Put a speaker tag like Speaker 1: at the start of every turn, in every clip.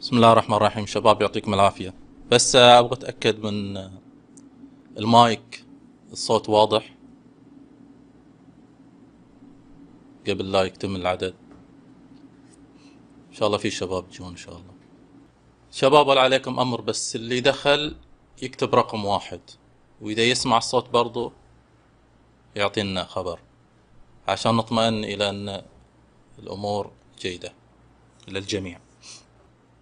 Speaker 1: بسم الله الرحمن الرحيم شباب يعطيكم العافية بس آه، أبغى أتأكد من آه، المايك الصوت واضح قبل لا يكتمل العدد إن شاء الله في شباب يجون إن شاء الله شباب ولا عليكم أمر بس اللي دخل يكتب رقم واحد وإذا يسمع الصوت برضو يعطينا خبر عشان نطمئن إلى أن الأمور جيدة للجميع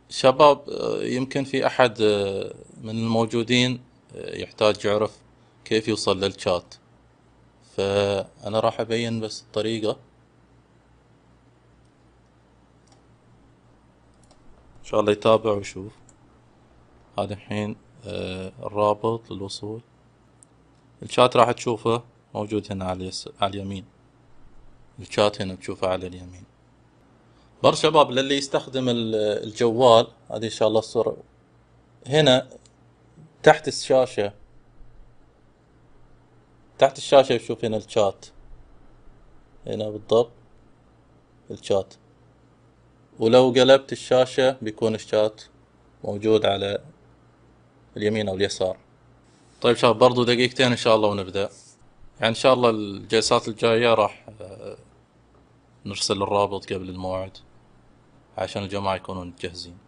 Speaker 1: شباب آه، يمكن في احد آه، من الموجودين آه، يحتاج يعرف كيف يوصل للشات فانا راح ابين بس الطريقه ان شاء الله يتابع ويشوف هذا الحين الرابط للوصول الشات راح تشوفه موجود هنا على اليمين الشات هنا تشوفه على اليمين بر شباب للي يستخدم الجوال هذه ان شاء الله الصورة هنا تحت الشاشة تحت الشاشة يشوف هنا الشات هنا بالضبط الشات ولو قلبت الشاشة بيكون الشات موجود على اليمين او اليسار طيب شباب برضو دقيقتين ان شاء الله ونبدأ يعني ان شاء الله الجلسات الجاية راح آه، نرسل الرابط قبل الموعد عشان الجماعة يكونون جاهزين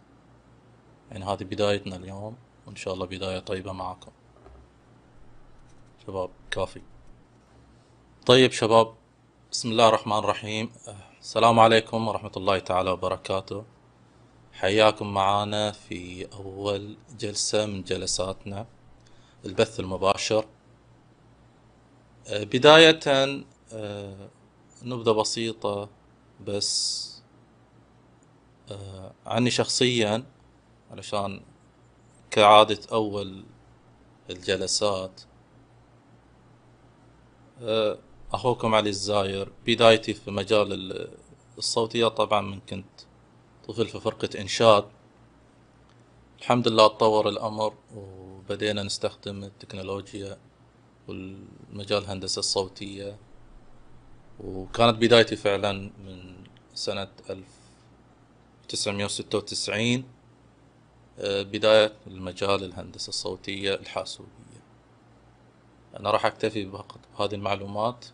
Speaker 1: يعني هذه بدايتنا اليوم وإن شاء الله بداية طيبة معكم شباب كافي طيب شباب بسم الله الرحمن الرحيم السلام عليكم ورحمة الله تعالى وبركاته حياكم معنا في أول جلسة من جلساتنا البث المباشر بداية آه، نبذة بسيطة بس آه، عني شخصيا علشان كعادة أول الجلسات آه، أخوكم علي الزاير بدايتي في مجال الصوتيات طبعا من كنت طفل في فرقة إنشاد الحمد لله تطور الأمر وبدينا نستخدم التكنولوجيا والمجال الهندسة الصوتية وكانت بدايتي فعلا من سنة ألف 1996 آه، بداية المجال الهندسة الصوتية الحاسوبية أنا راح أكتفي بهذه المعلومات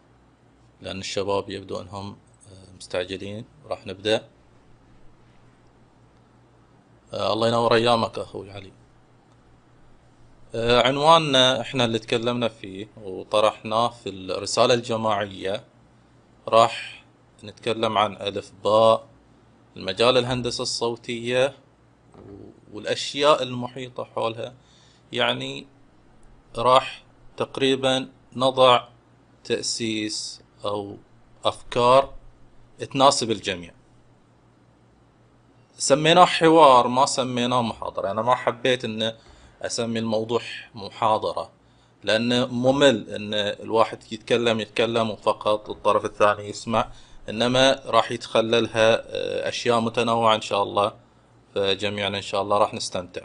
Speaker 1: لأن الشباب يبدو أنهم آه، مستعجلين راح نبدأ آه، الله ينور أيامك أخوي علي عنواننا إحنا اللي تكلمنا فيه وطرحناه في الرسالة الجماعية راح نتكلم عن ألف باء المجال الهندسة الصوتية والأشياء المحيطة حولها يعني راح تقريبا نضع تأسيس أو أفكار تناسب الجميع سميناه حوار ما سميناه محاضرة أنا ما حبيت أن أسمي الموضوع محاضرة لأنه ممل أن الواحد يتكلم يتكلم وفقط الطرف الثاني يسمع انما راح يتخللها آه، اشياء متنوعه ان شاء الله فجميعنا ان شاء الله راح نستمتع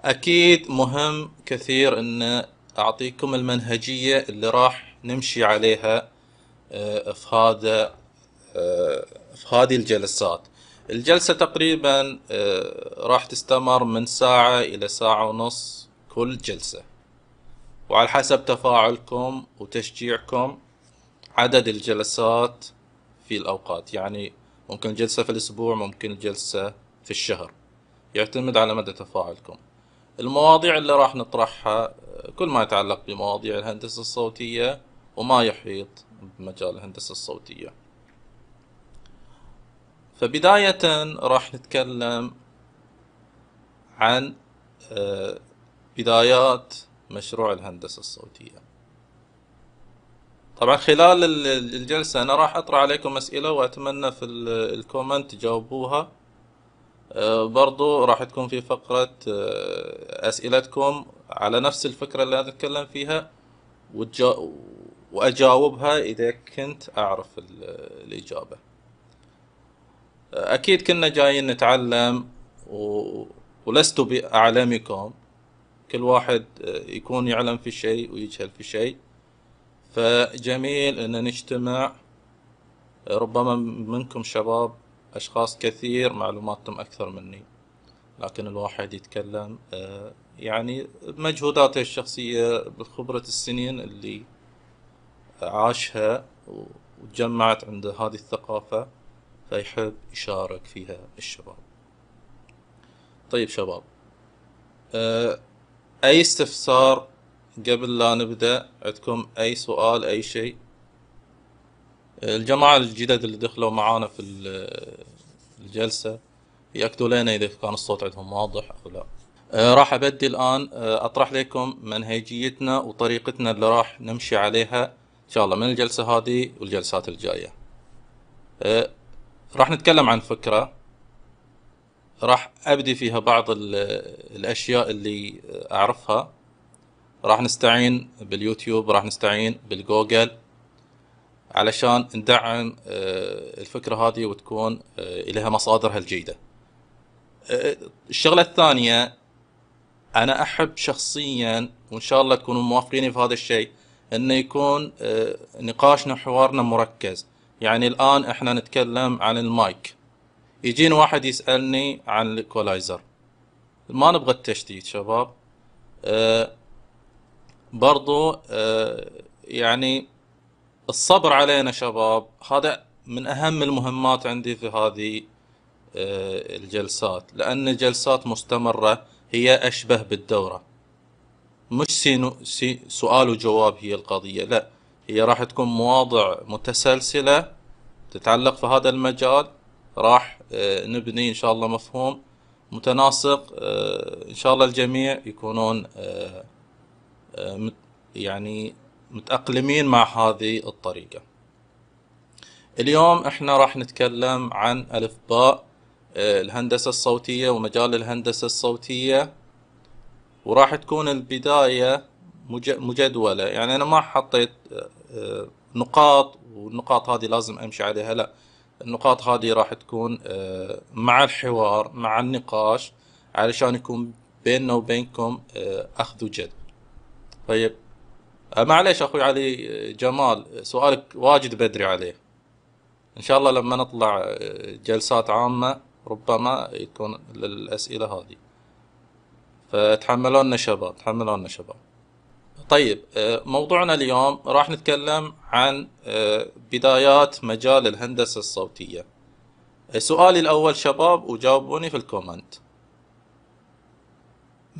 Speaker 1: اكيد مهم كثير ان اعطيكم المنهجيه اللي راح نمشي عليها آه، في هذا آه، في هذه الجلسات الجلسة تقريبا راح تستمر من ساعة إلى ساعة ونص كل جلسة وعلى حسب تفاعلكم وتشجيعكم عدد الجلسات في الأوقات يعني ممكن جلسة في الأسبوع ممكن جلسة في الشهر يعتمد على مدى تفاعلكم المواضيع اللي راح نطرحها كل ما يتعلق بمواضيع الهندسة الصوتية وما يحيط بمجال الهندسة الصوتية فبداية راح نتكلم عن آه، بدايات مشروع الهندسة الصوتية طبعا خلال الجلسة أنا راح أطرح عليكم أسئلة وأتمنى في الكومنت تجاوبوها آه، برضو راح تكون في فقرة آه، أسئلتكم على نفس الفكرة اللي أنا أتكلم فيها وأجاوبها إذا كنت أعرف الإجابة أكيد كنا جايين نتعلم ولست بأعلمكم كل واحد آه، يكون يعلم في شيء ويجهل في شيء فجميل أن نجتمع ربما منكم شباب أشخاص كثير معلوماتهم أكثر مني لكن الواحد يتكلم آه، يعني بمجهوداته الشخصية بخبرة السنين اللي عاشها وتجمعت عند هذه الثقافة فيحب يشارك فيها الشباب طيب شباب آه، أي استفسار قبل لا نبدأ عندكم أي سؤال أي شيء الجماعة الجدد اللي دخلوا معانا في الجلسة يأكدوا لنا إذا كان الصوت عندهم واضح أو لا آه، راح أبدي الآن آه، أطرح لكم منهجيتنا وطريقتنا اللي راح نمشي عليها إن شاء الله من الجلسة هذه والجلسات الجاية آه، راح نتكلم عن فكرة راح أبدي فيها بعض الأشياء اللي أعرفها راح نستعين باليوتيوب راح نستعين بالجوجل علشان ندعم آه، الفكرة هذه وتكون آه، لها مصادرها الجيدة آه، الشغلة الثانية أنا أحب شخصيا وإن شاء الله تكونوا موافقيني في هذا الشيء أنه يكون نقاشنا حوارنا مركز يعني الآن إحنا نتكلم عن المايك يجين واحد يسألني عن الإيكولايزر ما نبغى التشتيت شباب برضو آه، يعني الصبر علينا شباب هذا من أهم المهمات عندي في هذه آه، الجلسات لأن الجلسات مستمرة هي أشبه بالدورة مش سينو سي سؤال وجواب هي القضية لا هي راح تكون مواضع متسلسلة تتعلق في هذا المجال راح آه، نبني إن شاء الله مفهوم متناسق إن شاء الله الجميع يكونون يعني متأقلمين مع هذه الطريقة اليوم احنا راح نتكلم عن ألف باء آه، الهندسة الصوتية ومجال الهندسة الصوتية وراح تكون البداية مجدولة يعني أنا ما حطيت آه، نقاط والنقاط هذه لازم أمشي عليها لا النقاط هذه راح تكون آه، مع الحوار مع النقاش علشان يكون بيننا وبينكم أخذ وجد طيب آه، معليش اخوي علي آه، جمال آه، سؤالك واجد بدري عليه ان شاء الله لما نطلع جلسات عامه ربما يكون للاسئله هذه فتحملونا شباب تحملونا شباب طيب موضوعنا اليوم راح نتكلم عن بدايات مجال الهندسه الصوتيه سؤالي الاول شباب وجاوبوني في الكومنت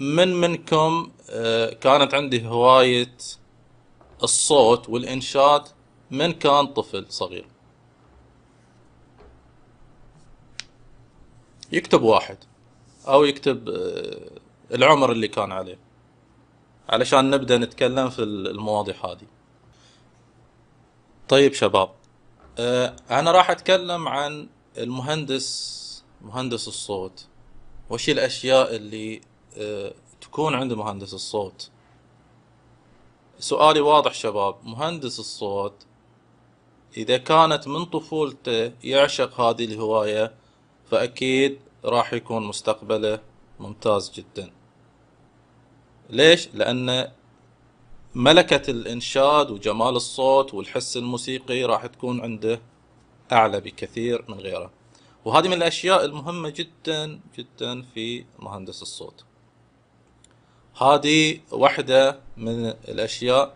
Speaker 1: من منكم آه، كانت عندي هواية الصوت والإنشاد من كان طفل صغير يكتب واحد أو يكتب آه، العمر اللي كان عليه علشان نبدأ نتكلم في المواضيع هذه طيب شباب آه، أنا راح أتكلم عن المهندس مهندس الصوت وش الأشياء اللي تكون عند مهندس الصوت سؤالي واضح شباب مهندس الصوت إذا كانت من طفولته يعشق هذه الهواية فأكيد راح يكون مستقبله ممتاز جدا ليش؟ لأن ملكة الإنشاد وجمال الصوت والحس الموسيقي راح تكون عنده أعلى بكثير من غيره وهذه من الأشياء المهمة جدا جدا في مهندس الصوت هذه واحدة من الأشياء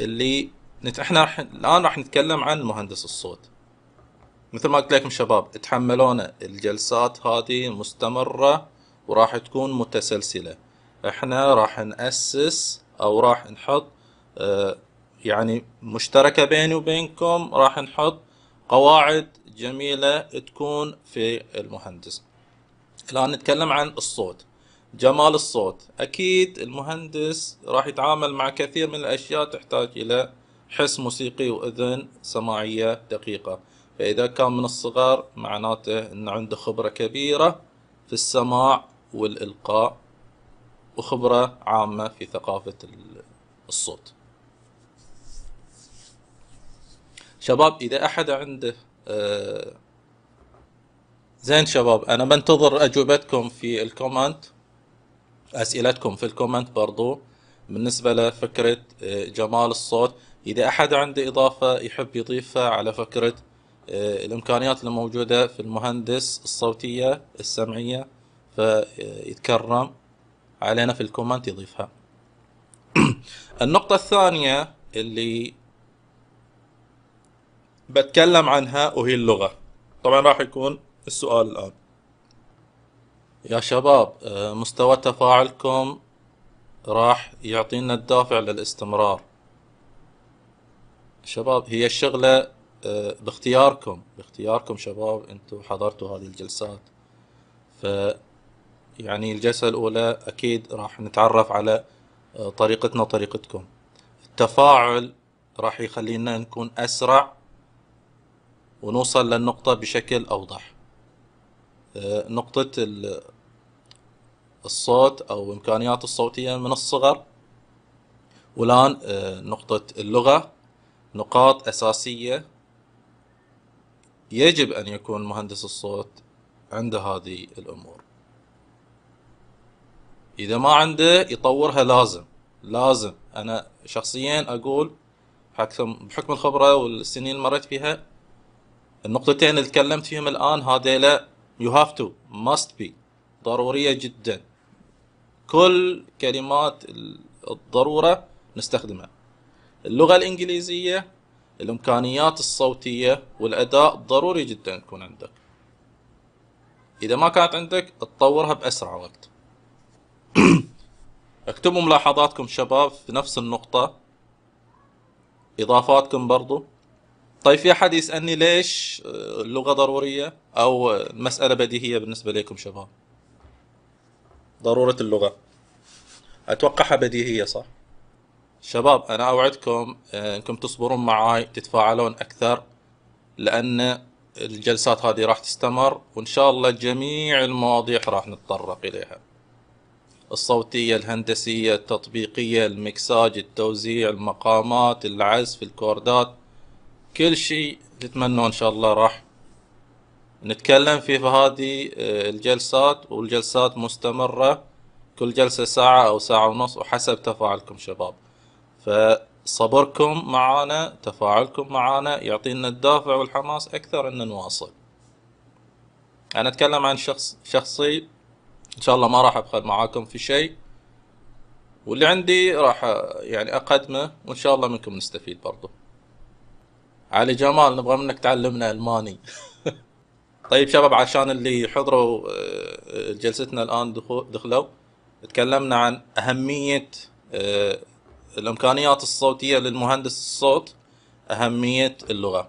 Speaker 1: اللي نت... احنا رح... الآن راح نتكلم عن مهندس الصوت مثل ما قلت لكم شباب اتحملونا الجلسات هذه مستمرة وراح تكون متسلسلة احنا راح نأسس أو راح نحط آه، يعني مشتركة بيني وبينكم راح نحط قواعد جميلة تكون في المهندس الآن نتكلم عن الصوت جمال الصوت أكيد المهندس راح يتعامل مع كثير من الأشياء تحتاج إلى حس موسيقي وأذن سماعية دقيقة فإذا كان من الصغر معناته أن عنده خبرة كبيرة في السماع والإلقاء وخبرة عامة في ثقافة الصوت شباب إذا أحد عنده آه، زين شباب أنا بنتظر أجوبتكم في الكومنت اسئلتكم في الكومنت برضو بالنسبه لفكره آه، جمال الصوت اذا احد عنده اضافه يحب يضيفها على فكره آه، الامكانيات الموجوده في المهندس الصوتيه السمعيه فيتكرم علينا في الكومنت يضيفها النقطه الثانيه اللي بتكلم عنها وهي اللغه طبعا راح يكون السؤال الان يا شباب آه، مستوى تفاعلكم راح يعطينا الدافع للاستمرار شباب هي الشغلة آه، باختياركم باختياركم شباب انتم حضرتوا هذه الجلسات ف يعني الجلسة الأولى أكيد راح نتعرف على آه، طريقتنا وطريقتكم التفاعل راح يخلينا نكون أسرع ونوصل للنقطة بشكل أوضح آه، نقطة الصوت أو إمكانيات الصوتية من الصغر والآن آه، نقطة اللغة نقاط أساسية يجب أن يكون مهندس الصوت عنده هذه الأمور إذا ما عنده يطورها لازم لازم أنا شخصيا أقول بحكم الخبرة والسنين اللي مريت فيها النقطتين اللي تكلمت فيهم الآن هذيلا you have to must be ضرورية جدا كل كلمات الضرورة نستخدمها اللغة الإنجليزية الإمكانيات الصوتية والأداء ضروري جدا تكون عندك إذا ما كانت عندك تطورها بأسرع وقت اكتبوا ملاحظاتكم شباب في نفس النقطة إضافاتكم برضو طيب في احد يسالني ليش آه، اللغه ضروريه او المساله آه، بديهيه بالنسبه لكم شباب ضروره اللغه اتوقعها بديهيه صح شباب انا اوعدكم آه، انكم تصبرون معاي تتفاعلون اكثر لان الجلسات هذه راح تستمر وان شاء الله جميع المواضيع راح نتطرق اليها الصوتية الهندسية التطبيقية المكساج التوزيع المقامات العزف الكوردات كل شيء تتمنوه ان شاء الله راح نتكلم فيه في هذه آه، الجلسات والجلسات مستمرة كل جلسة ساعة أو ساعة ونص وحسب تفاعلكم شباب فصبركم معانا تفاعلكم معانا يعطينا الدافع والحماس أكثر أن نواصل أنا أتكلم عن شخص شخصي إن شاء الله ما راح أبخل معاكم في شيء واللي عندي راح يعني أقدمه وإن شاء الله منكم نستفيد برضه علي جمال نبغى منك تعلمنا الماني طيب شباب عشان اللي حضروا آه، جلستنا الان دخلوا تكلمنا عن اهميه آه، الامكانيات الصوتيه للمهندس الصوت اهميه اللغه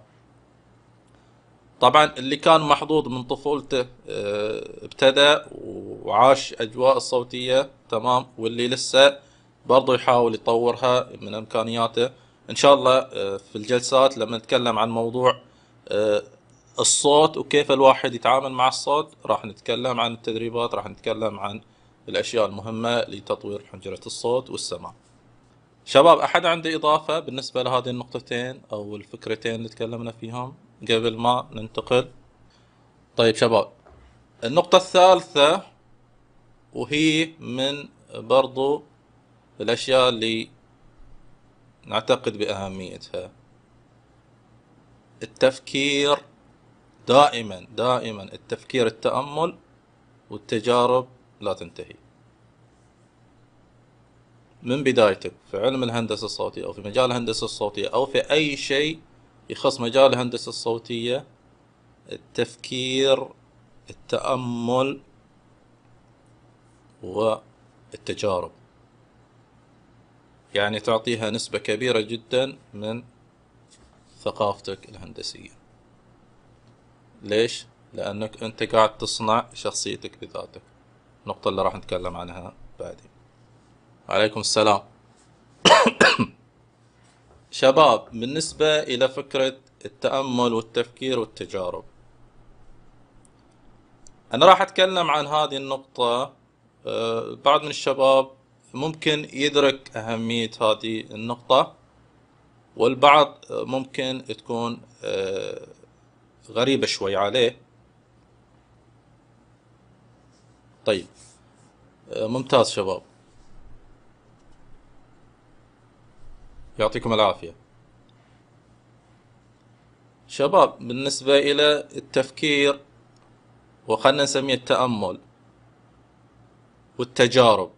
Speaker 1: طبعا اللي كان محظوظ من طفولته آه، ابتدى وعاش اجواء الصوتيه تمام واللي لسه برضه يحاول يطورها من امكانياته ان شاء الله آه، في الجلسات لما نتكلم عن موضوع آه، الصوت وكيف الواحد يتعامل مع الصوت راح نتكلم عن التدريبات راح نتكلم عن الاشياء المهمه لتطوير حنجره الصوت والسماع شباب احد عنده اضافه بالنسبه لهذه النقطتين او الفكرتين اللي تكلمنا فيهم قبل ما ننتقل طيب شباب النقطه الثالثه وهي من برضو الاشياء اللي نعتقد بأهميتها التفكير دائما دائما التفكير التأمل والتجارب لا تنتهي من بدايتك في علم الهندسة الصوتية أو في مجال الهندسة الصوتية أو في أي شيء يخص مجال الهندسة الصوتية التفكير التأمل والتجارب يعني تعطيها نسبة كبيرة جدا من ثقافتك الهندسية ليش؟ لأنك أنت قاعد تصنع شخصيتك بذاتك النقطة اللي راح نتكلم عنها بعدين عليكم السلام شباب بالنسبة إلى فكرة التأمل والتفكير والتجارب أنا راح أتكلم عن هذه النقطة آه، بعض من الشباب ممكن يدرك أهمية هذه النقطة والبعض ممكن تكون آه، غريبة شوي عليه طيب آه، ممتاز شباب يعطيكم العافية شباب بالنسبة إلى التفكير وخلنا نسميه التأمل والتجارب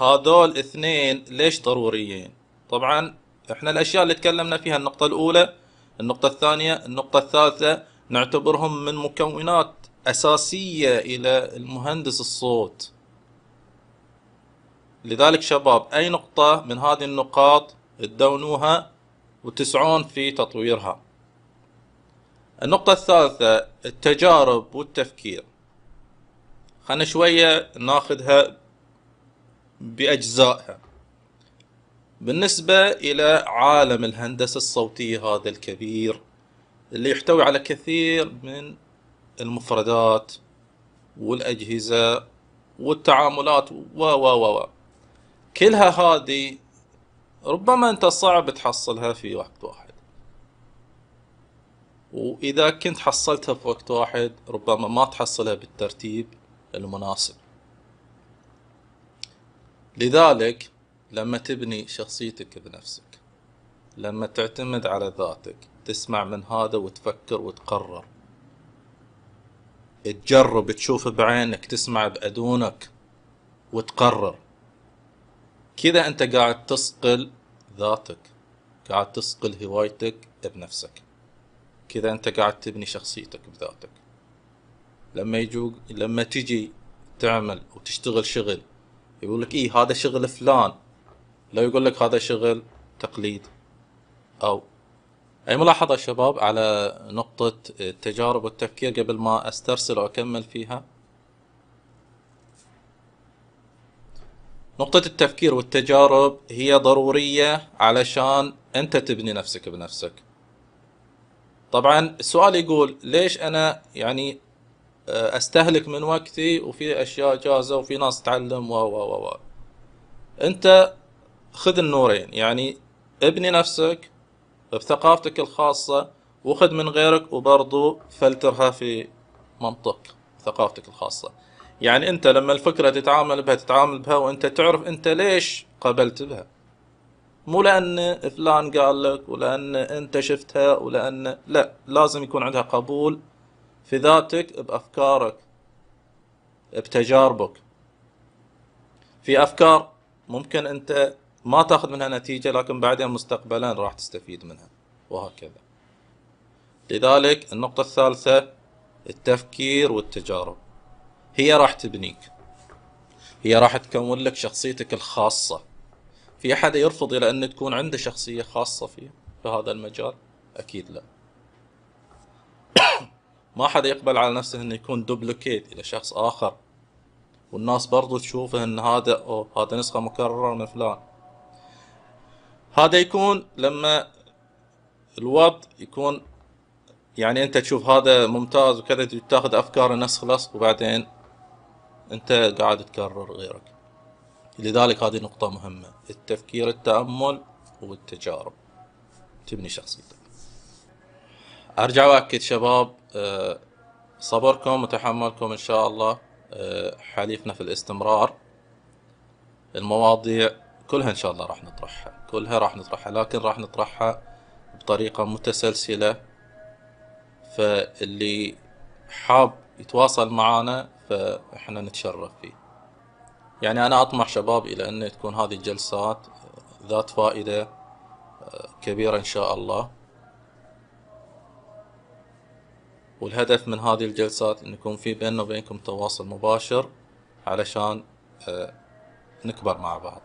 Speaker 1: هذول اثنين ليش ضروريين طبعا احنا الاشياء اللي تكلمنا فيها النقطة الاولى النقطة الثانية النقطة الثالثة نعتبرهم من مكونات اساسية الى المهندس الصوت لذلك شباب اي نقطة من هذه النقاط تدونوها وتسعون في تطويرها النقطة الثالثة التجارب والتفكير خلنا شوية ناخذها بأجزائها بالنسبة إلى عالم الهندسة الصوتية هذا الكبير اللي يحتوي على كثير من المفردات والأجهزة والتعاملات و و و كلها هذه ربما أنت صعب تحصلها في وقت واحد وإذا كنت حصلتها في وقت واحد ربما ما تحصلها بالترتيب المناسب لذلك لما تبني شخصيتك بنفسك لما تعتمد على ذاتك تسمع من هذا وتفكر وتقرر تجرب تشوف بعينك تسمع بأدونك وتقرر كذا انت قاعد تصقل ذاتك قاعد تصقل هوايتك بنفسك كذا انت قاعد تبني شخصيتك بذاتك لما يجوك لما تجي تعمل وتشتغل شغل يقول لك إيه هذا شغل فلان لو يقول لك هذا شغل تقليد أو أي ملاحظة شباب على نقطة التجارب والتفكير قبل ما أسترسل وأكمل فيها نقطة التفكير والتجارب هي ضرورية علشان أنت تبني نفسك بنفسك طبعا السؤال يقول ليش أنا يعني آه، استهلك من وقتي وفي اشياء جاهزه وفي ناس تعلم و و و انت خذ النورين يعني ابني نفسك بثقافتك الخاصه وخذ من غيرك وبرضو فلترها في منطق ثقافتك الخاصه يعني انت لما الفكره تتعامل بها تتعامل بها وانت تعرف انت ليش قبلت بها مو لان فلان قال لك ولان انت شفتها ولان لا لازم يكون عندها قبول في ذاتك بافكارك بتجاربك في افكار ممكن انت ما تاخذ منها نتيجه لكن بعدين مستقبلا راح تستفيد منها وهكذا لذلك النقطه الثالثه التفكير والتجارب هي راح تبنيك هي راح تكون لك شخصيتك الخاصه في احد يرفض الى ان تكون عنده شخصيه خاصه فيه في هذا المجال اكيد لا ما حدا يقبل على نفسه انه يكون دوبليكيت الى شخص اخر والناس برضو تشوفه ان هذا أوه هذا نسخة مكررة من فلان هذا يكون لما الوضع يكون يعني انت تشوف هذا ممتاز وكذا تاخذ افكار نسخ لصق وبعدين انت قاعد تكرر غيرك لذلك هذه نقطة مهمة التفكير التأمل والتجارب تبني شخصيتك ارجع واكد شباب آه، صبركم وتحملكم إن شاء الله آه، حليفنا في الاستمرار المواضيع كلها إن شاء الله راح نطرحها كلها راح نطرحها لكن راح نطرحها بطريقة متسلسلة فاللي حاب يتواصل معنا فإحنا نتشرف فيه يعني أنا أطمح شباب إلى أن تكون هذه الجلسات ذات فائدة آه، كبيرة إن شاء الله والهدف من هذه الجلسات ان يكون في بيننا وبينكم تواصل مباشر علشان آه، نكبر مع بعض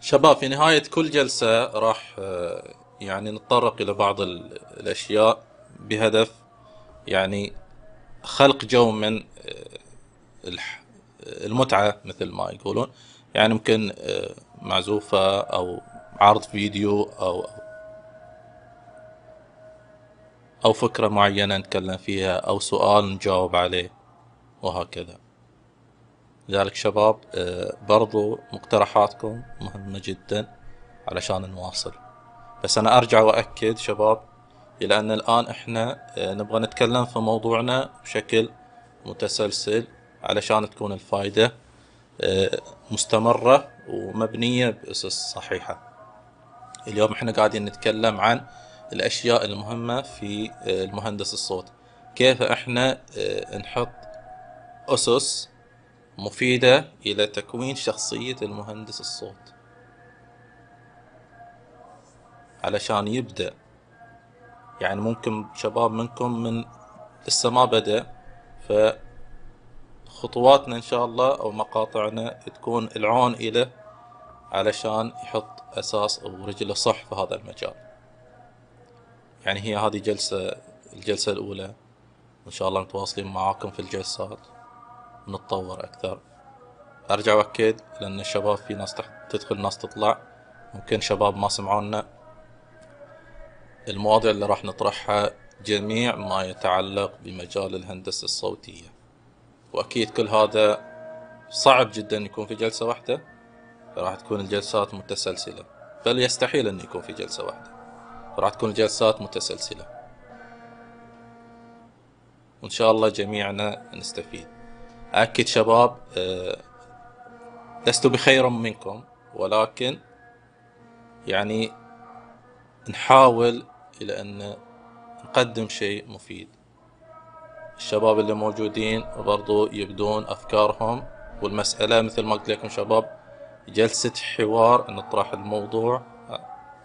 Speaker 1: شباب في نهاية كل جلسة راح آه، يعني نتطرق إلى بعض الأشياء بهدف يعني خلق جو من آه، المتعة مثل ما يقولون يعني ممكن معزوفة أو عرض فيديو أو أو فكرة معينة نتكلم فيها أو سؤال نجاوب عليه وهكذا لذلك شباب آه، برضو مقترحاتكم مهمة جدا علشان نواصل بس أنا أرجع وأكد شباب إلى أن الآن إحنا آه، نبغى نتكلم في موضوعنا بشكل متسلسل علشان تكون الفائدة آه، مستمرة ومبنية بأسس صحيحة اليوم إحنا قاعدين نتكلم عن الأشياء المهمة في آه، المهندس الصوت كيف احنا آه، نحط أسس مفيدة إلى تكوين شخصية المهندس الصوت علشان يبدأ يعني ممكن شباب منكم من لسه ما بدأ فخطواتنا إن شاء الله أو مقاطعنا تكون العون إله علشان يحط أساس أو رجله صح في هذا المجال يعني هي هذه جلسة الجلسة الأولى وإن شاء الله متواصلين معاكم في الجلسات ونتطور أكثر أرجع وأكد لأن الشباب في ناس تدخل ناس تطلع ممكن شباب ما سمعونا المواضيع اللي راح نطرحها جميع ما يتعلق بمجال الهندسة الصوتية وأكيد كل هذا صعب جدا يكون في جلسة واحدة راح تكون الجلسات متسلسلة بل يستحيل أن يكون في جلسة واحدة راح تكون الجلسات متسلسلة وإن شاء الله جميعنا نستفيد أكد شباب آه، لست بخير منكم ولكن يعني نحاول إلى أن نقدم شيء مفيد الشباب اللي موجودين برضو يبدون أفكارهم والمسألة مثل ما قلت لكم شباب جلسة حوار نطرح الموضوع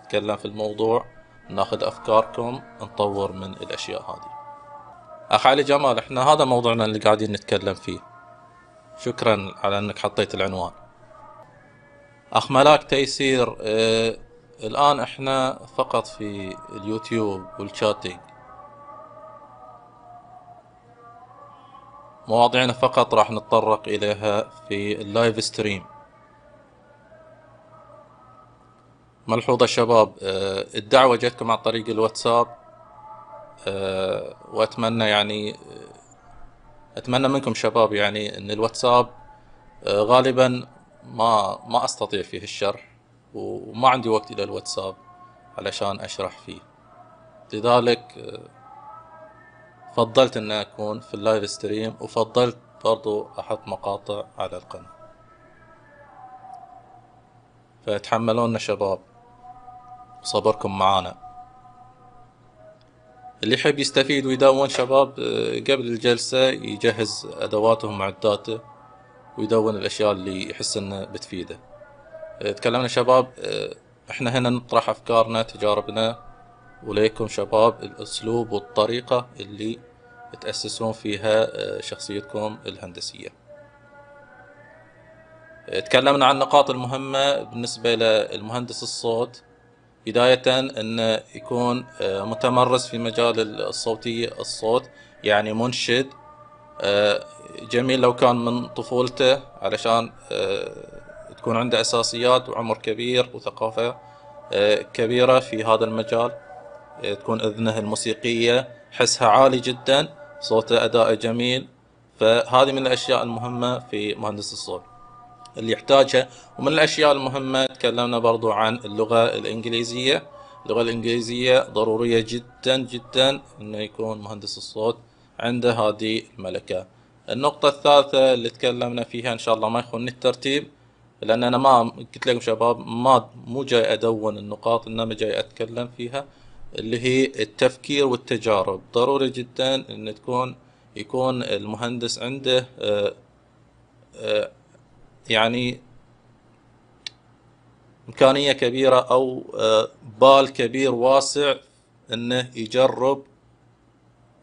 Speaker 1: نتكلم في الموضوع ناخذ افكاركم نطور من الاشياء هذه علي جمال احنا هذا موضوعنا اللي قاعدين نتكلم فيه شكرا على انك حطيت العنوان اخ ملاك تيسير اه الان احنا فقط في اليوتيوب والشاتينج مواضيعنا فقط راح نتطرق اليها في اللايف ستريم ملحوظة شباب آه، الدعوة جاتكم عن طريق الواتساب آه، وأتمنى يعني آه، أتمنى منكم شباب يعني أن الواتساب غالبا ما ما أستطيع فيه الشرح وما عندي وقت إلى الواتساب علشان أشرح فيه لذلك فضلت أن أكون في اللايف ستريم وفضلت برضو أحط مقاطع على القناة فتحملونا شباب صبركم معانا اللي يحب يستفيد ويدون شباب آه، قبل الجلسة يجهز أدواته ومعداته ويدون الأشياء اللي يحس إنه بتفيده آه، تكلمنا شباب آه، احنا هنا نطرح أفكارنا تجاربنا وليكم شباب الأسلوب والطريقة اللي تأسسون فيها شخصيتكم الهندسية تكلمنا عن النقاط المهمة بالنسبة للمهندس الصوت بداية أن يكون آه، متمرس في مجال الصوتية الصوت يعني منشد آه، جميل لو كان من طفولته علشان آه، تكون عنده أساسيات وعمر كبير وثقافة كبيرة في هذا المجال تكون أذنه الموسيقية حسها عالي جدا صوته أداءه جميل فهذه من الأشياء المهمة في مهندس الصوت اللي يحتاجها ومن الأشياء المهمة تكلمنا برضو عن اللغة الإنجليزية اللغة الإنجليزية ضرورية جدا جدا أنه يكون مهندس الصوت عنده هذه الملكة النقطة الثالثة اللي تكلمنا فيها إن شاء الله ما يخونني الترتيب لأن أنا ما قلت لكم شباب ما مو جاي أدون النقاط إنما جاي أتكلم فيها اللي هي التفكير والتجارب ضروري جدا ان تكون يكون المهندس عنده آه، آه، يعني إمكانية كبيرة أو آه، بال كبير واسع إنه يجرب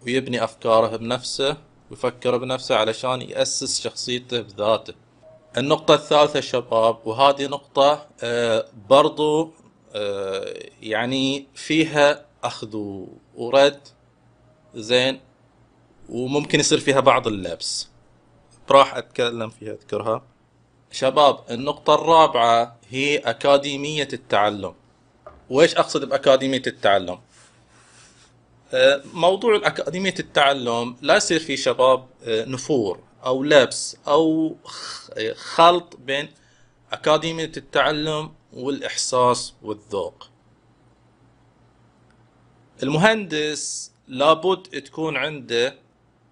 Speaker 1: ويبني أفكاره بنفسه ويفكر بنفسه علشان يأسس شخصيته بذاته النقطة الثالثة شباب وهذه نقطة آه، برضو آه، يعني فيها أخذ ورد زين وممكن يصير فيها بعض اللبس راح أتكلم فيها أذكرها شباب النقطة الرابعة هي أكاديمية التعلم وإيش أقصد بأكاديمية التعلم آه، موضوع أكاديمية التعلم لا يصير في شباب آه، نفور أو لبس أو آه، خلط بين أكاديمية التعلم والإحساس والذوق المهندس لابد تكون عنده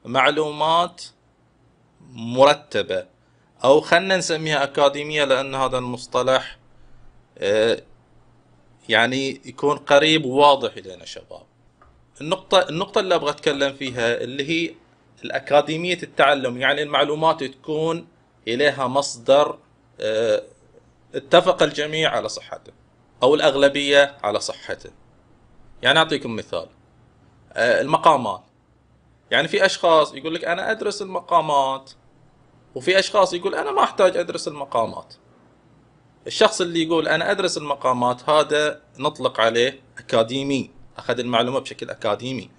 Speaker 1: معلومات مرتبة او خلنا نسميها اكاديميه لان هذا المصطلح آه، يعني يكون قريب وواضح الينا شباب النقطه النقطه اللي ابغى اتكلم فيها اللي هي الاكاديميه التعلم يعني المعلومات تكون اليها مصدر آه، اتفق الجميع على صحته او الاغلبيه على صحته يعني اعطيكم مثال آه، المقامات يعني في اشخاص يقول لك انا ادرس المقامات وفي اشخاص يقول انا ما احتاج ادرس المقامات الشخص اللي يقول انا ادرس المقامات هذا نطلق عليه اكاديمي اخذ المعلومه بشكل اكاديمي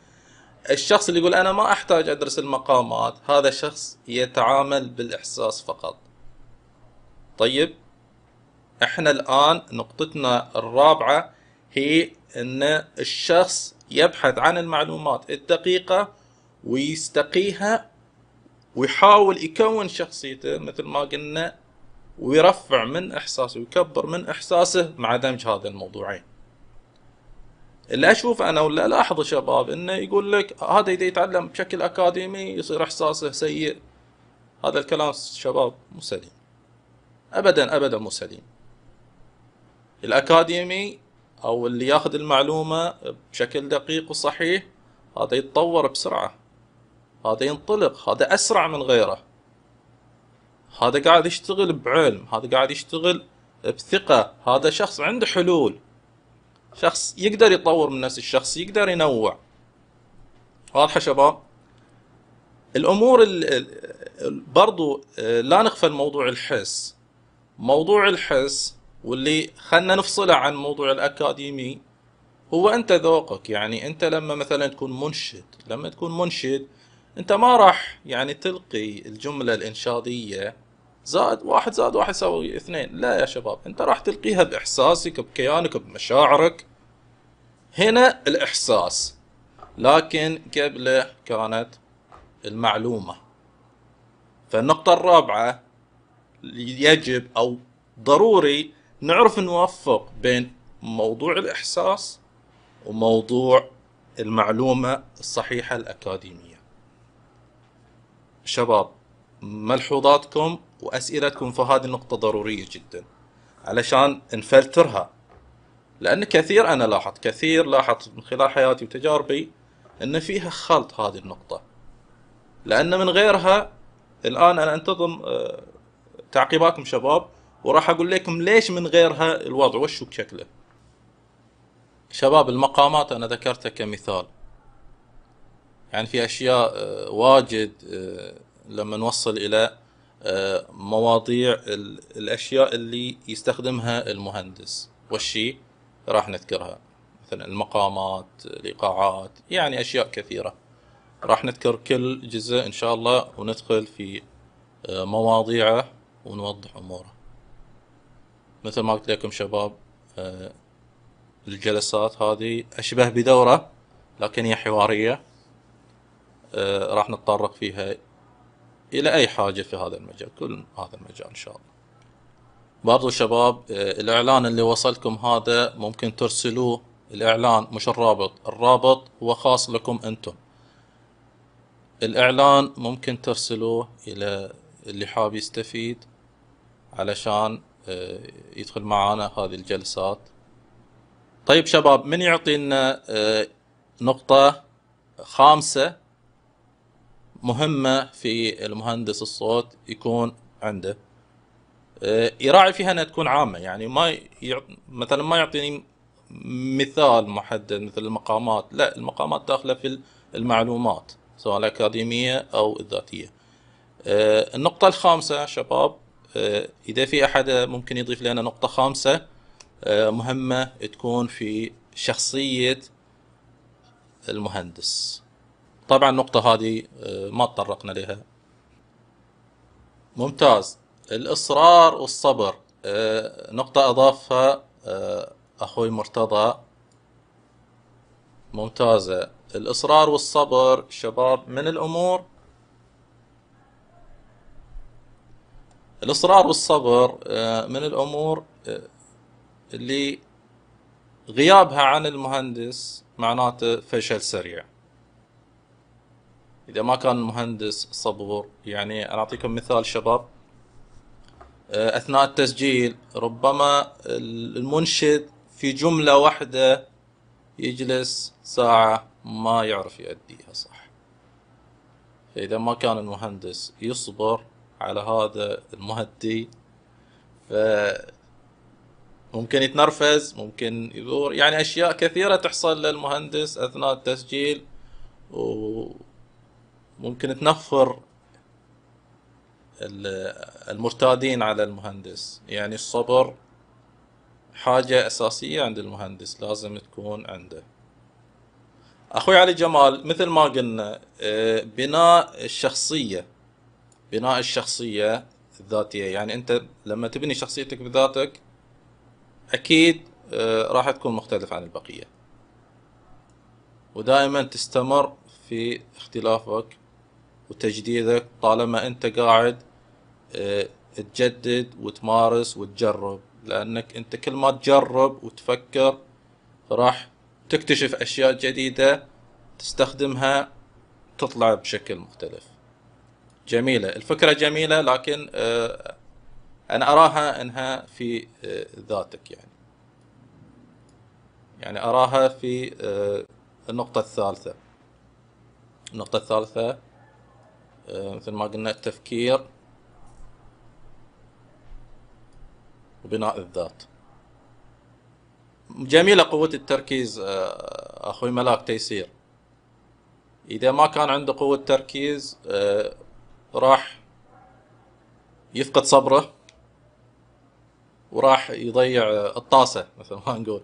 Speaker 1: الشخص اللي يقول انا ما احتاج ادرس المقامات هذا شخص يتعامل بالاحساس فقط طيب احنا الان نقطتنا الرابعه هي ان الشخص يبحث عن المعلومات الدقيقه ويستقيها ويحاول يكون شخصيته مثل ما قلنا ويرفع من احساسه ويكبر من احساسه مع دمج هذا الموضوعين اللي اشوف انا ولا الاحظ شباب انه يقول لك هذا اذا يتعلم بشكل اكاديمي يصير احساسه سيء هذا الكلام شباب مو سليم ابدا ابدا مو سليم الاكاديمي او اللي ياخذ المعلومه بشكل دقيق وصحيح هذا يتطور بسرعه هذا ينطلق هذا أسرع من غيره هذا قاعد يشتغل بعلم هذا قاعد يشتغل بثقة هذا شخص عنده حلول شخص يقدر يطور من نفس الشخص يقدر ينوع واضحة شباب الأمور برضو آه، لا نغفل موضوع الحس موضوع الحس واللي خلنا نفصله عن موضوع الأكاديمي هو أنت ذوقك يعني أنت لما مثلا تكون منشد لما تكون منشد انت ما راح يعني تلقي الجمله الانشاديه زائد واحد زائد واحد يساوي اثنين لا يا شباب انت راح تلقيها باحساسك بكيانك بمشاعرك هنا الاحساس لكن قبله كانت المعلومه فالنقطه الرابعه يجب او ضروري نعرف نوفق بين موضوع الاحساس وموضوع المعلومه الصحيحه الاكاديميه شباب ملحوظاتكم واسئلتكم في هذه النقطه ضروريه جدا علشان نفلترها لان كثير انا لاحظت كثير لاحظت من خلال حياتي وتجاربي ان فيها خلط هذه النقطه لان من غيرها الان انا انتظم آه، تعقيباتكم شباب وراح اقول لكم ليش من غيرها الوضع وشو شكله شباب المقامات انا ذكرتها كمثال يعني في اشياء آه، واجد آه، لما نوصل الى آه، مواضيع الاشياء اللي يستخدمها المهندس والشيء راح نذكرها مثلا المقامات الايقاعات يعني اشياء كثيره راح نذكر كل جزء ان شاء الله وندخل في مواضيعه ونوضح اموره مثل ما قلت لكم شباب الجلسات هذه اشبه بدوره لكن هي حواريه آه، راح نتطرق فيها إلى أي حاجة في هذا المجال كل هذا المجال إن شاء الله برضو شباب آه، الإعلان اللي وصلكم هذا ممكن ترسلوه الإعلان مش الرابط الرابط هو خاص لكم أنتم الإعلان ممكن ترسلوه إلى اللي حاب يستفيد علشان آه، يدخل معانا هذه الجلسات طيب شباب من يعطينا نقطة خامسة مهمة في المهندس الصوت يكون عنده آه، يراعي فيها انها تكون عامة يعني ما مثلا ما يعطيني مثال محدد مثل المقامات لا المقامات داخلة في المعلومات سواء الأكاديمية أو الذاتية آه، النقطة الخامسة شباب آه، إذا في أحد ممكن يضيف لنا نقطة خامسة مهمة تكون في شخصية المهندس طبعا النقطة هذه آه، ما تطرقنا لها ممتاز الإصرار والصبر آه، نقطة أضافها آه، أخوي مرتضى ممتازة الإصرار والصبر شباب من الأمور الإصرار والصبر من الأمور اللي غيابها عن المهندس معناته فشل سريع اذا ما كان مهندس صبور يعني انا اعطيكم مثال شباب آه، اثناء التسجيل ربما المنشد في جمله واحده يجلس ساعه ما يعرف يؤديها صح فاذا ما كان المهندس يصبر على هذا المهدي ف ممكن يتنرفز ممكن يدور يعني اشياء كثيره تحصل للمهندس اثناء التسجيل و ممكن تنفر المرتادين على المهندس يعني الصبر حاجة أساسية عند المهندس لازم تكون عنده أخوي علي جمال مثل ما قلنا آه، بناء الشخصية بناء الشخصية الذاتية يعني أنت لما تبني شخصيتك بذاتك أكيد آه، راح تكون مختلف عن البقية ودائما تستمر في اختلافك وتجديدك طالما انت قاعد آه، تجدد وتمارس وتجرب لانك انت كل ما تجرب وتفكر راح تكتشف اشياء جديده تستخدمها تطلع بشكل مختلف جميله الفكره جميله لكن آه، انا اراها انها في آه، ذاتك يعني يعني اراها في النقطه الثالثه النقطه الثالثه آه، مثل ما قلنا التفكير وبناء الذات جميلة قوة التركيز آه، أخوي ملاك تيسير إذا ما كان عنده قوة تركيز آه، راح يفقد صبره وراح يضيع الطاسة مثل ما نقول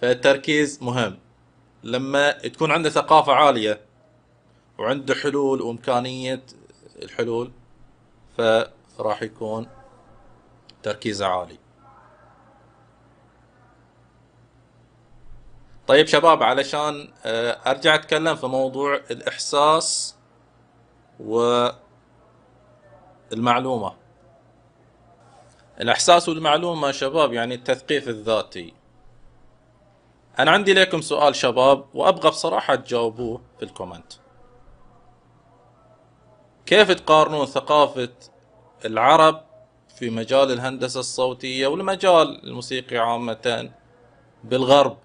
Speaker 1: فالتركيز مهم لما تكون عنده ثقافة عالية وعنده حلول وامكانيه الحلول فراح يكون تركيزه عالي طيب شباب علشان آه، ارجع اتكلم في موضوع الاحساس والمعلومه الاحساس والمعلومه شباب يعني التثقيف الذاتي انا عندي لكم سؤال شباب وابغى بصراحه تجاوبوه في الكومنت كيف تقارنون ثقافة العرب في مجال الهندسة الصوتية والمجال الموسيقي عامة بالغرب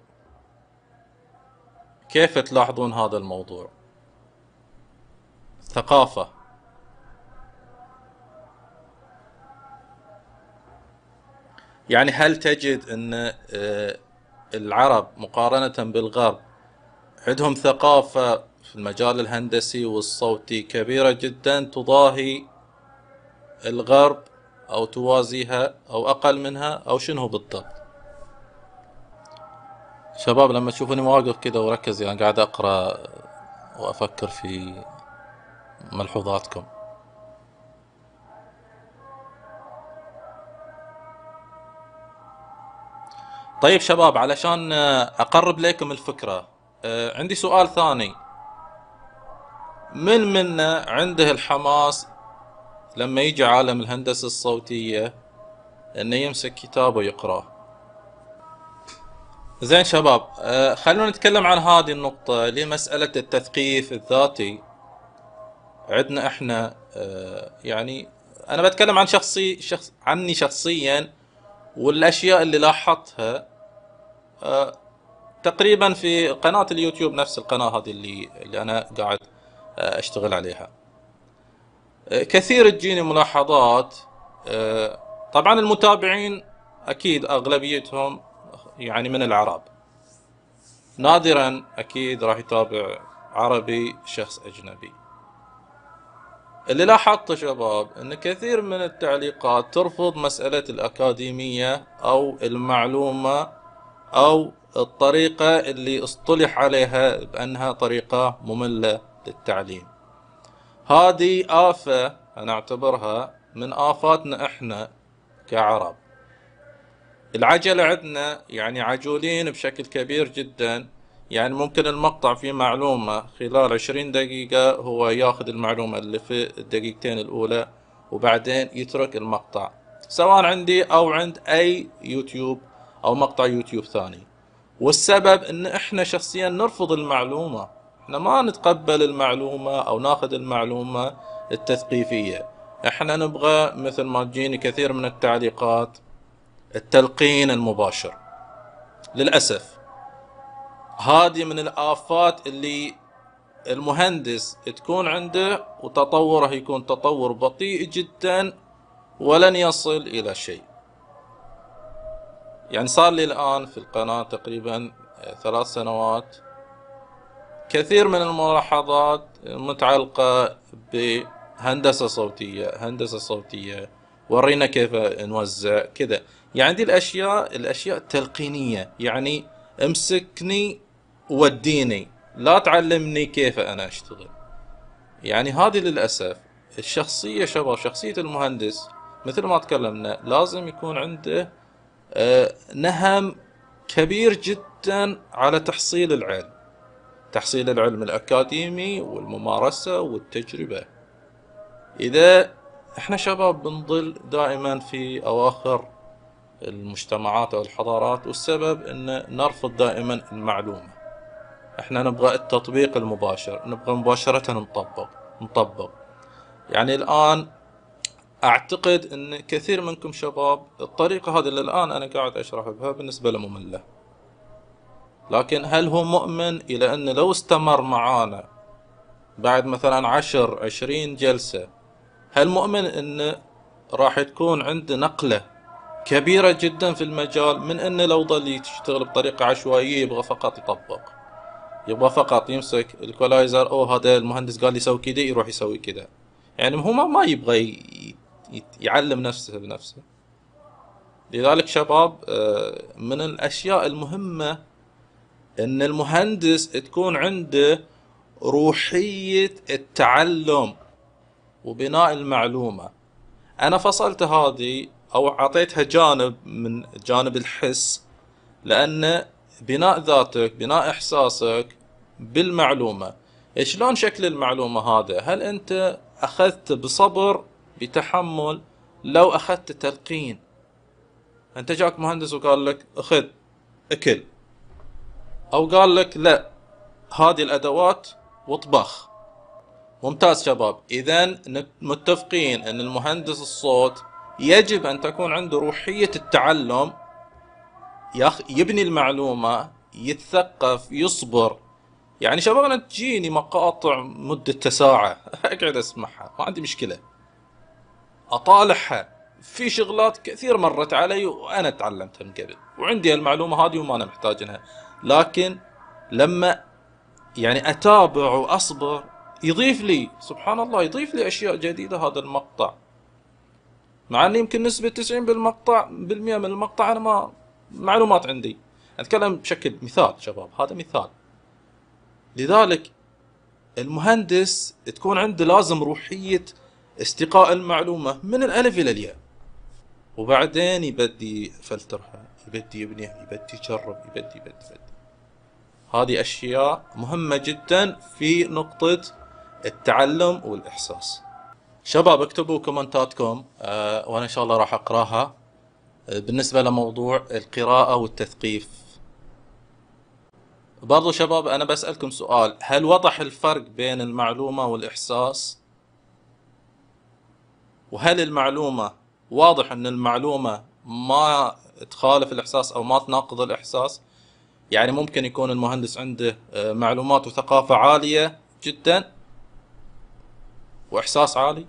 Speaker 1: كيف تلاحظون هذا الموضوع ثقافة يعني هل تجد أن آه، العرب مقارنة بالغرب عندهم ثقافة في المجال الهندسي والصوتي كبيرة جدا تضاهي الغرب أو توازيها أو أقل منها أو شنو بالضبط شباب لما تشوفوني مواقف كذا وركز يعني قاعد أقرأ وأفكر في ملحوظاتكم طيب شباب علشان أقرب لكم الفكرة آه، عندي سؤال ثاني من منا عنده الحماس لما يجي عالم الهندسة الصوتية انه يمسك كتاب ويقراه زين شباب آه، خلونا نتكلم عن هذه النقطة لمسألة التثقيف الذاتي عندنا احنا آه، يعني انا بتكلم عن شخصي شخص عني شخصيا والاشياء اللي لاحظتها آه، تقريبا في قناة اليوتيوب نفس القناة هذه اللي, اللي انا قاعد اشتغل عليها آه، كثير تجيني ملاحظات آه، طبعا المتابعين اكيد اغلبيتهم يعني من العرب نادرا اكيد راح يتابع عربي شخص اجنبي اللي لاحظته شباب ان كثير من التعليقات ترفض مسألة الاكاديمية او المعلومة او الطريقة اللي اصطلح عليها بانها طريقة مملة للتعليم هذه آفة أنا أعتبرها من آفاتنا إحنا كعرب العجلة عندنا يعني عجولين بشكل كبير جدا يعني ممكن المقطع فيه معلومة خلال عشرين دقيقة هو ياخذ المعلومة اللي في الدقيقتين الأولى وبعدين يترك المقطع سواء عندي أو عند أي يوتيوب أو مقطع يوتيوب ثاني والسبب ان احنا شخصيا نرفض المعلومة احنا ما نتقبل المعلومة او ناخذ المعلومة التثقيفية احنا نبغى مثل ما تجيني كثير من التعليقات التلقين المباشر للأسف هذه من الآفات اللي المهندس تكون عنده وتطوره يكون تطور بطيء جدا ولن يصل إلى شيء يعني صار لي الآن في القناة تقريبا ثلاث سنوات كثير من الملاحظات متعلقة بهندسة صوتية هندسة صوتية ورينا كيف نوزع كذا يعني دي الأشياء الأشياء التلقينية يعني امسكني وديني لا تعلمني كيف أنا أشتغل يعني هذه للأسف الشخصية شباب شخصية المهندس مثل ما تكلمنا لازم يكون عنده آه، نهم كبير جدا على تحصيل العلم تحصيل العلم الأكاديمي والممارسة والتجربة إذا إحنا شباب بنظل دائما في أواخر المجتمعات أو الحضارات والسبب أن نرفض دائما المعلومة إحنا نبغى التطبيق المباشر نبغى مباشرة نطبق نطبق يعني الآن أعتقد أن كثير منكم شباب الطريقة هذه اللي الآن أنا قاعد أشرح بها بالنسبة لمملة لكن هل هو مؤمن إلى أن لو استمر معانا بعد مثلا عشر عشرين جلسة هل مؤمن أن راح تكون عنده نقلة كبيرة جدا في المجال من أنه لو ظل يشتغل بطريقة عشوائية يبغى فقط يطبق يبغى فقط يمسك الكولايزر أو هذا المهندس قال لي سوي كده يروح يسوي كده يعني هو ما يبغى يعلم نفسه بنفسه لذلك شباب آه، من الأشياء المهمة ان المهندس تكون عنده روحيه التعلم وبناء المعلومه انا فصلت هذه او اعطيتها جانب من جانب الحس لان بناء ذاتك بناء احساسك بالمعلومه شلون شكل المعلومه هذا هل انت اخذت بصبر بتحمل لو اخذت تلقين انت جاك مهندس وقال لك اخذ اكل او قال لك لا هذه الادوات واطبخ ممتاز شباب اذا متفقين ان المهندس الصوت يجب ان تكون عنده روحيه التعلم يبني المعلومه يتثقف يصبر يعني شباب انا تجيني مقاطع مدة ساعة اقعد اسمعها ما عندي مشكلة اطالعها في شغلات كثير مرت علي وانا تعلمتها من قبل وعندي المعلومة هذه وما انا محتاجها لكن لما يعني اتابع واصبر يضيف لي سبحان الله يضيف لي اشياء جديده هذا المقطع مع ان يمكن نسبه 90 بالمقطع بالمئة من المقطع انا ما معلومات عندي اتكلم بشكل مثال شباب هذا مثال لذلك المهندس تكون عنده لازم روحيه استقاء المعلومه من الالف الى الياء وبعدين يبدي يفلترها يبدي يبنيها يبدي يجرب يبدي يبدي, يبدي. هذه أشياء مهمة جدا في نقطة التعلم والإحساس شباب اكتبوا كومنتاتكم آه وأنا إن شاء الله راح أقراها آه، بالنسبة لموضوع القراءة والتثقيف برضو شباب أنا بسألكم سؤال هل وضح الفرق بين المعلومة والإحساس؟ وهل المعلومة واضح أن المعلومة ما تخالف الإحساس أو ما تناقض الإحساس يعني ممكن يكون المهندس عنده آه، معلومات وثقافة عالية جدا وإحساس عالي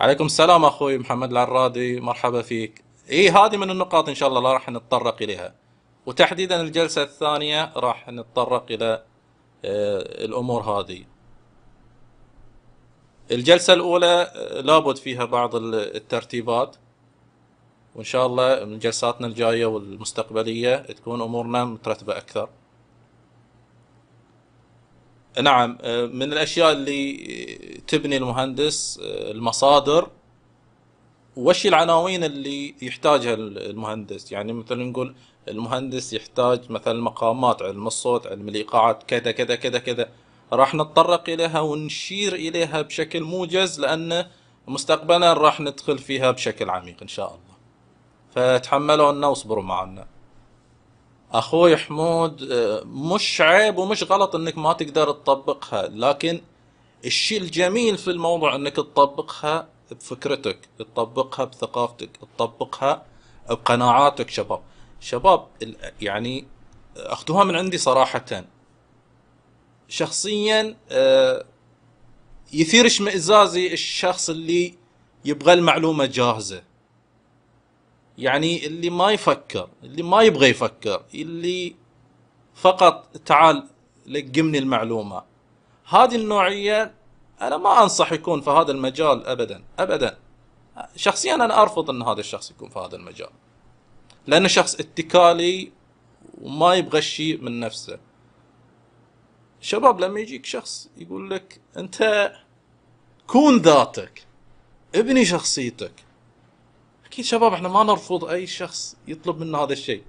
Speaker 1: عليكم السلام أخوي محمد العرادي مرحبا فيك إيه هذه من النقاط إن شاء الله راح نتطرق إليها وتحديدا الجلسة الثانية راح نتطرق إلى آه، الأمور هذه الجلسة الأولى آه، لابد فيها بعض الترتيبات وان شاء الله من جلساتنا الجايه والمستقبليه تكون امورنا مترتبه اكثر نعم من الاشياء اللي تبني المهندس المصادر وش العناوين اللي يحتاجها المهندس يعني مثلا نقول المهندس يحتاج مثلا مقامات علم الصوت علم الايقاعات كذا كذا كذا كذا راح نتطرق اليها ونشير اليها بشكل موجز لانه مستقبلا راح ندخل فيها بشكل عميق ان شاء الله لنا واصبروا معنا اخوي حمود آه، مش عيب ومش غلط انك ما تقدر تطبقها لكن الشيء الجميل في الموضوع انك تطبقها بفكرتك تطبقها بثقافتك تطبقها بقناعاتك شباب شباب يعني اخذوها من عندي صراحه شخصيا آه، يثير اشمئزازي الشخص اللي يبغى المعلومه جاهزه يعني اللي ما يفكر اللي ما يبغى يفكر اللي فقط تعال لقمني المعلومة هذه النوعية أنا ما أنصح يكون في هذا المجال أبدا أبدا شخصيا أنا أرفض أن هذا الشخص يكون في هذا المجال لأنه شخص اتكالي وما يبغى الشيء من نفسه شباب لما يجيك شخص يقول لك أنت كون ذاتك ابني شخصيتك اكيد شباب احنا ما نرفض اي شخص يطلب منا هذا الشيء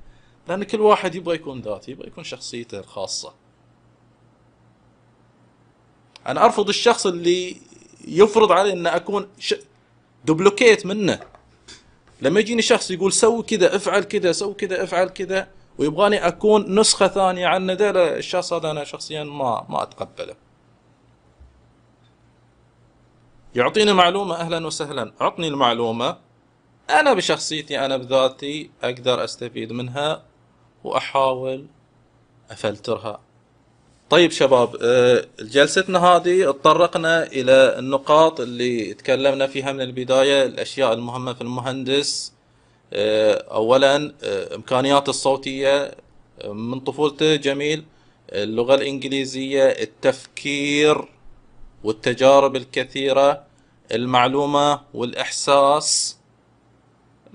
Speaker 1: لان كل واحد يبغى يكون ذاتي يبغى يكون شخصيته الخاصه انا ارفض الشخص اللي يفرض علي ان اكون ش... دوبلوكيت منه لما يجيني شخص يقول سوي كذا افعل كذا سوي كذا افعل كذا ويبغاني اكون نسخه ثانيه عنه ذا الشخص هذا انا شخصيا ما ما اتقبله يعطيني معلومة أهلا وسهلا أعطني المعلومة أنا بشخصيتي أنا بذاتي أقدر أستفيد منها وأحاول أفلترها طيب شباب آه، جلستنا هذه اتطرقنا إلى النقاط اللي تكلمنا فيها من البداية الأشياء المهمة في المهندس آه، أولا آه، إمكانيات الصوتية من طفولته جميل اللغة الإنجليزية التفكير والتجارب الكثيرة المعلومة والإحساس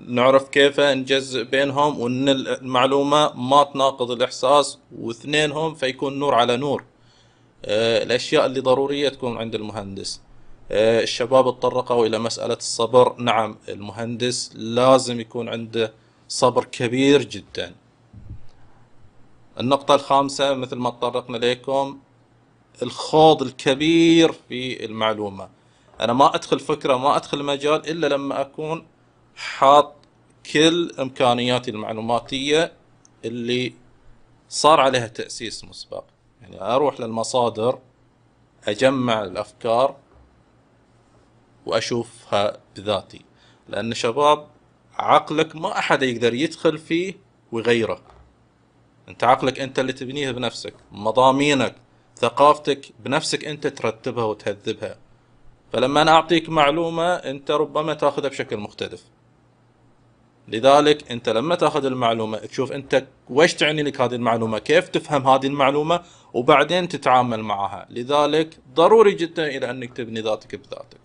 Speaker 1: نعرف كيف نجزئ بينهم وان المعلومه ما تناقض الاحساس واثنينهم فيكون نور على نور آه، الاشياء اللي ضروريه تكون عند المهندس آه، الشباب تطرقوا الى مساله الصبر نعم المهندس لازم يكون عنده صبر كبير جدا النقطه الخامسه مثل ما تطرقنا لكم الخوض الكبير في المعلومه انا ما ادخل فكره ما ادخل مجال الا لما اكون حاط كل امكانياتي المعلوماتيه اللي صار عليها تاسيس مسبق يعني اروح للمصادر اجمع الافكار واشوفها بذاتي لان شباب عقلك ما احد يقدر يدخل فيه ويغيره انت عقلك انت اللي تبنيه بنفسك مضامينك ثقافتك بنفسك انت ترتبها وتهذبها فلما انا اعطيك معلومه انت ربما تاخذها بشكل مختلف لذلك انت لما تاخذ المعلومه تشوف انت وش تعني لك هذه المعلومه كيف تفهم هذه المعلومه وبعدين تتعامل معها لذلك ضروري جدا الى انك تبني ذاتك بذاتك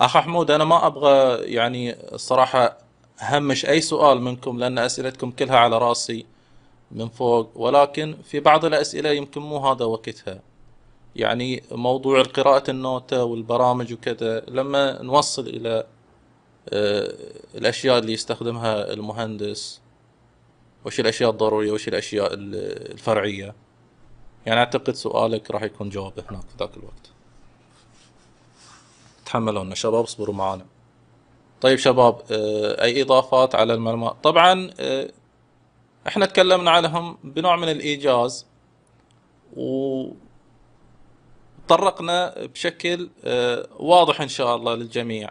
Speaker 1: اخ حمود انا ما ابغى يعني الصراحه همش اي سؤال منكم لان اسئلتكم كلها على راسي من فوق ولكن في بعض الاسئله يمكن مو هذا وقتها يعني موضوع قراءه النوتة والبرامج وكذا لما نوصل الى آه، الأشياء اللي يستخدمها المهندس وش الأشياء الضرورية وش الأشياء الفرعية يعني أعتقد سؤالك راح يكون جواب هناك في ذاك الوقت تحملونا شباب اصبروا معانا طيب شباب آه، أي إضافات على المعلومات طبعا آه، احنا تكلمنا عنهم بنوع من الإيجاز و طرقنا بشكل واضح ان شاء الله للجميع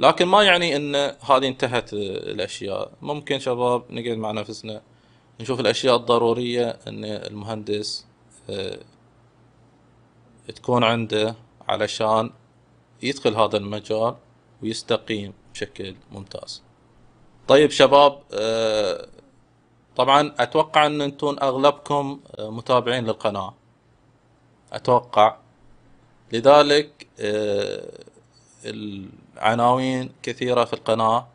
Speaker 1: لكن ما يعني ان هذه انتهت الاشياء ممكن شباب نقعد مع نفسنا نشوف الاشياء الضروريه ان المهندس آه، تكون عنده علشان يدخل هذا المجال ويستقيم بشكل ممتاز طيب شباب آه، طبعا اتوقع ان انتم اغلبكم آه، متابعين للقناه اتوقع لذلك العناوين كثيرة في القناة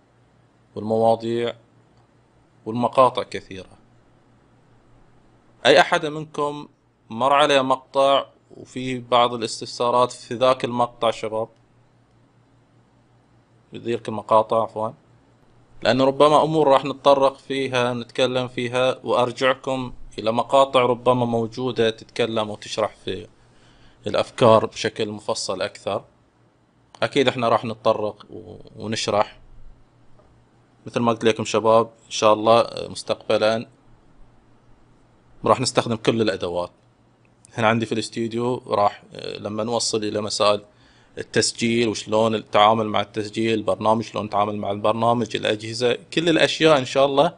Speaker 1: والمواضيع والمقاطع كثيرة أي أحد منكم مر عليه مقطع وفي بعض الاستفسارات في ذاك المقطع شباب ذيك المقاطع عفوا لأن ربما أمور راح نتطرق فيها نتكلم فيها وأرجعكم إلى مقاطع ربما موجودة تتكلم وتشرح في الأفكار بشكل مفصل أكثر اكيد احنا راح نتطرق ونشرح مثل ما قلت لكم شباب ان شاء الله مستقبلا راح نستخدم كل الادوات هنا عندي في الاستوديو راح آه، لما نوصل الى مسائل التسجيل وشلون التعامل مع التسجيل البرنامج شلون نتعامل مع البرنامج الاجهزه كل الاشياء ان شاء الله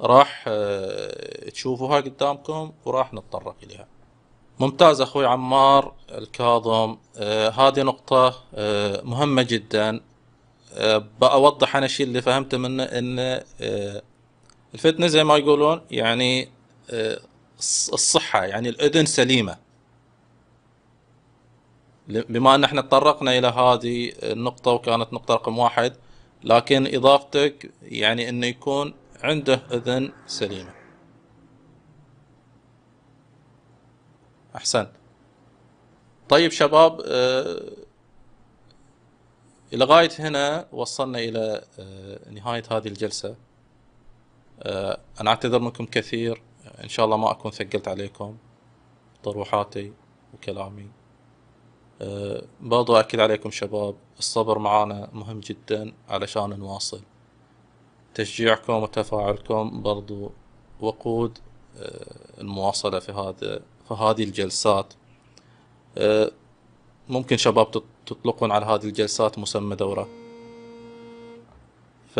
Speaker 1: راح آه، تشوفوها قدامكم وراح نتطرق اليها ممتاز اخوي عمار الكاظم آه هذه نقطة آه مهمة جدا آه بأوضح انا الشيء اللي فهمته منه ان آه الفتنة زي ما يقولون يعني آه الصحة يعني الاذن سليمة بما ان احنا تطرقنا الى هذه النقطة وكانت نقطة رقم واحد لكن اضافتك يعني انه يكون عنده اذن سليمه أحسن طيب شباب آه، لغاية هنا وصلنا إلى آه، نهاية هذه الجلسة آه، أنا أعتذر منكم كثير إن شاء الله ما أكون ثقلت عليكم طروحاتي وكلامي برضو أكد عليكم شباب الصبر معانا مهم جدا علشان نواصل تشجيعكم وتفاعلكم برضو وقود المواصلة في هذا هذه الجلسات آه، ممكن شباب تطلقون على هذه الجلسات مسمى دورة ف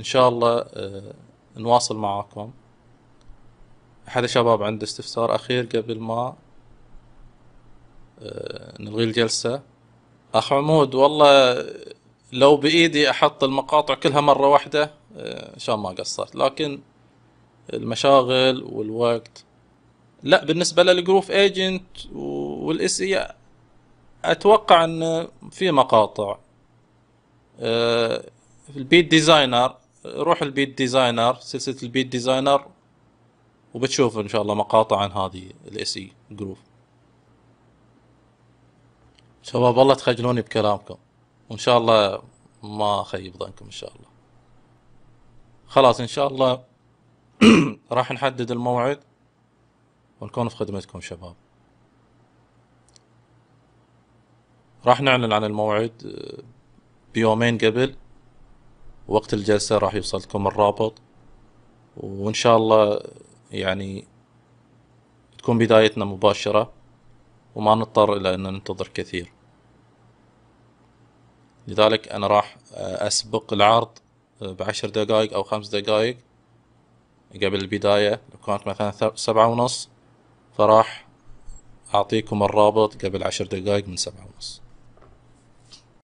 Speaker 1: ان شاء الله آه، نواصل معاكم احد الشباب عنده استفسار اخير قبل ما آه، نلغي الجلسة اخ عمود والله لو بايدي احط المقاطع كلها مرة واحدة ان شاء الله ما قصرت لكن المشاغل والوقت لا بالنسبه للجروف ايجنت والاس اي اتوقع ان في مقاطع آه، البيت ديزاينر روح البيت ديزاينر سلسله البيت ديزاينر وبتشوف ان شاء الله مقاطع عن هذه الاس اي جروف شباب والله تخجلوني بكلامكم وان شاء الله ما اخيب ظنكم ان شاء الله خلاص ان شاء الله راح نحدد الموعد ونكون في خدمتكم شباب راح نعلن عن الموعد آه، بيومين قبل وقت الجلسة راح يوصلكم الرابط وإن شاء الله يعني تكون بدايتنا مباشرة وما نضطر إلى أن ننتظر كثير لذلك أنا راح آه، أسبق العرض آه، بعشر دقائق أو خمس دقائق قبل البداية لو كانت مثلا سبعة ونص فراح أعطيكم الرابط قبل عشر دقائق من سبعة ونص